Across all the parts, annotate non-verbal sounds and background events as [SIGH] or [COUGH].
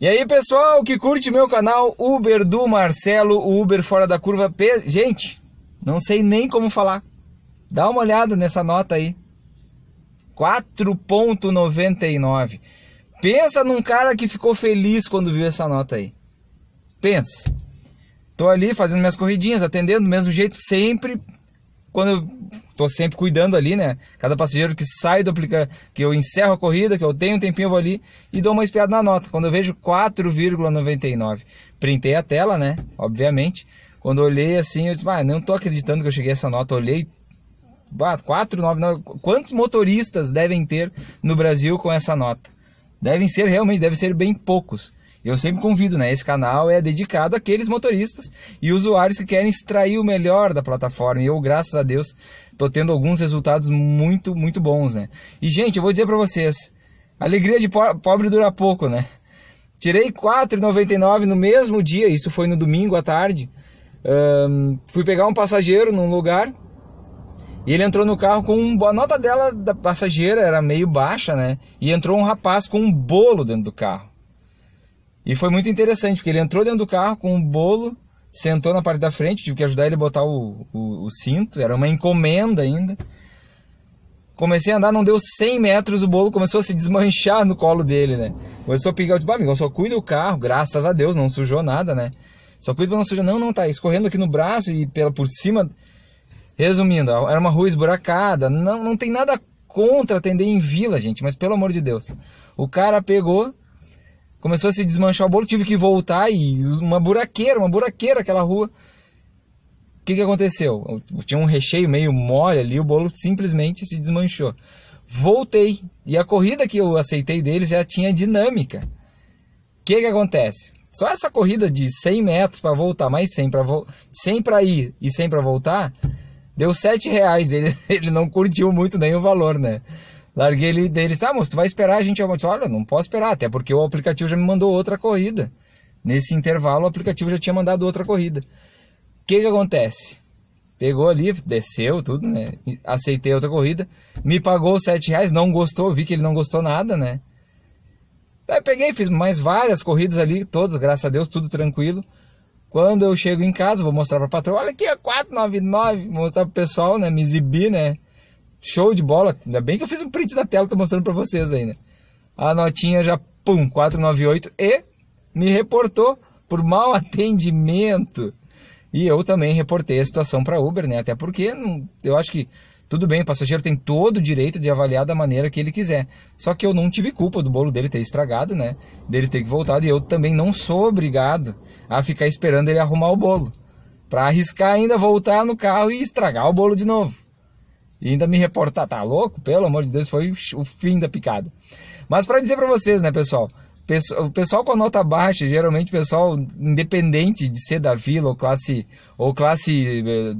E aí, pessoal que curte meu canal Uber do Marcelo, o Uber fora da curva P. Gente, não sei nem como falar. Dá uma olhada nessa nota aí. 4.99. Pensa num cara que ficou feliz quando viu essa nota aí. Pensa. Tô ali fazendo minhas corridinhas, atendendo do mesmo jeito sempre, quando eu tô sempre cuidando ali, né? Cada passageiro que sai do aplicativo, que eu encerro a corrida, que eu tenho um tempinho, eu vou ali e dou uma espiada na nota. Quando eu vejo 4,99, printei a tela, né? Obviamente. Quando olhei assim, eu disse, ah, não tô acreditando que eu cheguei a essa nota. Olhei, ah, 4,99. Quantos motoristas devem ter no Brasil com essa nota? Devem ser realmente, devem ser bem poucos. Eu sempre convido, né? Esse canal é dedicado àqueles motoristas e usuários que querem extrair o melhor da plataforma. E eu, graças a Deus, tô tendo alguns resultados muito, muito bons, né? E, gente, eu vou dizer para vocês, alegria de po pobre dura pouco, né? Tirei 4,99 no mesmo dia, isso foi no domingo à tarde. Um, fui pegar um passageiro num lugar e ele entrou no carro com um, a nota dela da passageira era meio baixa, né? E entrou um rapaz com um bolo dentro do carro. E foi muito interessante, porque ele entrou dentro do carro com um bolo, sentou na parte da frente, tive que ajudar ele a botar o, o, o cinto, era uma encomenda ainda. Comecei a andar, não deu 100 metros, o bolo começou a se desmanchar no colo dele, né? Começou a picar, eu disse, amigo, só cuido do carro, graças a Deus, não sujou nada, né? Só cuido pra não sujar. Não, não, tá escorrendo aqui no braço e pela, por cima. Resumindo, era uma rua esburacada, não, não tem nada contra atender em vila, gente, mas pelo amor de Deus. O cara pegou, Começou a se desmanchar o bolo, tive que voltar e uma buraqueira, uma buraqueira aquela rua. O que, que aconteceu? Tinha um recheio meio mole ali, o bolo simplesmente se desmanchou. Voltei e a corrida que eu aceitei deles já tinha dinâmica. O que, que acontece? Só essa corrida de 100 metros para voltar, mais 100 para vo para ir e 100 para voltar, deu 7 reais. [LAUGHS] Ele, ele não curtiu muito nem o valor, né? Larguei ele dele, disse, ah, moço, tu vai esperar a gente Olha, não posso esperar, até porque o aplicativo já me mandou outra corrida. Nesse intervalo, o aplicativo já tinha mandado outra corrida. O que que acontece? Pegou ali, desceu tudo, né? Aceitei outra corrida, me pagou sete reais, não gostou, vi que ele não gostou nada, né? Aí peguei, fiz mais várias corridas ali, todas, graças a Deus, tudo tranquilo. Quando eu chego em casa, vou mostrar pra patroa, olha aqui, é 499, mostrar pro pessoal, né? Me exibir, né? Show de bola. Ainda bem que eu fiz um print da tela, tô mostrando para vocês aí, né? A notinha já, pum, 498 e me reportou por mau atendimento. E eu também reportei a situação para Uber, né? Até porque hum, eu acho que tudo bem, o passageiro tem todo o direito de avaliar da maneira que ele quiser. Só que eu não tive culpa do bolo dele ter estragado, né? Dele ter que voltar e eu também não sou obrigado a ficar esperando ele arrumar o bolo para arriscar ainda voltar no carro e estragar o bolo de novo. E ainda me reportar, tá louco? Pelo amor de Deus, foi o fim da picada. Mas para dizer para vocês, né, pessoal, o pessoal com nota baixa, geralmente pessoal independente de ser da vila ou classe ou classe eh,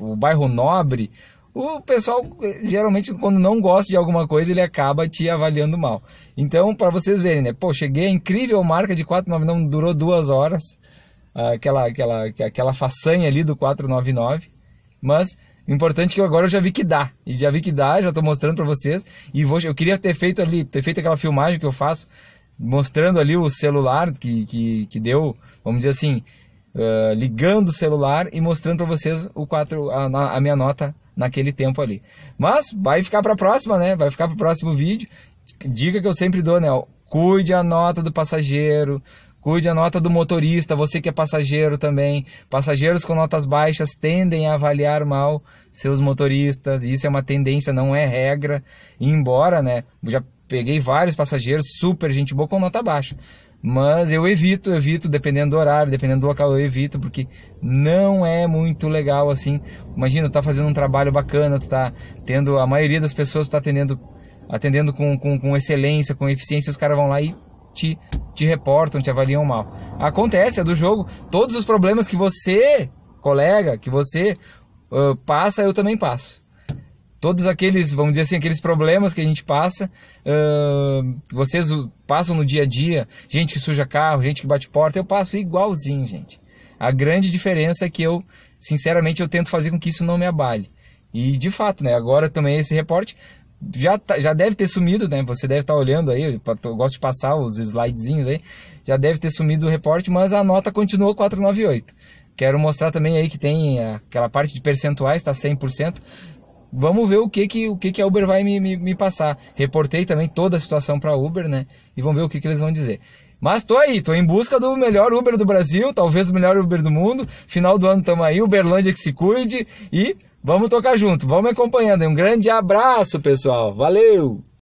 o bairro nobre, o pessoal eh, geralmente quando não gosta de alguma coisa, ele acaba te avaliando mal. Então, para vocês verem, né? Pô, cheguei a é incrível marca de 499, durou duas horas. Ah, aquela, aquela, aquela façanha ali do 499. Mas o importante é que agora eu já vi que dá. E já vi que dá, já estou mostrando para vocês. E vou, eu queria ter feito ali, ter feito aquela filmagem que eu faço, mostrando ali o celular que, que, que deu, vamos dizer assim, uh, ligando o celular e mostrando para vocês o quatro, a, a, minha nota naquele tempo ali. Mas vai ficar para a próxima, né? Vai ficar para o próximo vídeo. Dica que eu sempre dou, né? Cuide a nota do passageiro, Cuide a nota do motorista, você que é passageiro também. Passageiros com notas baixas tendem a avaliar mal seus motoristas. Isso é uma tendência, não é regra. E embora, né? Já peguei vários passageiros super gente boa com nota baixa. Mas eu evito, evito, dependendo do horário, dependendo do local, eu evito, porque não é muito legal assim. Imagina, tu tá fazendo um trabalho bacana, tu tá tendo. A maioria das pessoas tu tá atendendo, atendendo com, com, com excelência, com eficiência, os caras vão lá e te, te reportam, te avaliam mal. Acontece, é do jogo. Todos os problemas que você, colega, que você uh, passa, eu também passo. Todos aqueles, vamos dizer assim, aqueles problemas que a gente passa, uh, vocês passam no dia a dia, gente que suja carro, gente que bate porta, eu passo igualzinho, gente. A grande diferença é que eu, sinceramente, eu tento fazer com que isso não me abale. E de fato, né? Agora também esse reporte, já, tá, já deve ter sumido, né? Você deve estar tá olhando aí, eu gosto de passar os slidezinhos aí, já deve ter sumido o reporte, mas a nota continuou 498. Quero mostrar também aí que tem aquela parte de percentuais, está 100%. Vamos ver o que, que, o que, que a Uber vai me, me, me passar. Reportei também toda a situação para a Uber, né? E vamos ver o que, que eles vão dizer. Mas tô aí, tô em busca do melhor Uber do Brasil, talvez o melhor Uber do mundo. Final do ano estamos aí, Uberlândia que se cuide e Vamos tocar junto, vamos acompanhando. Um grande abraço, pessoal. Valeu!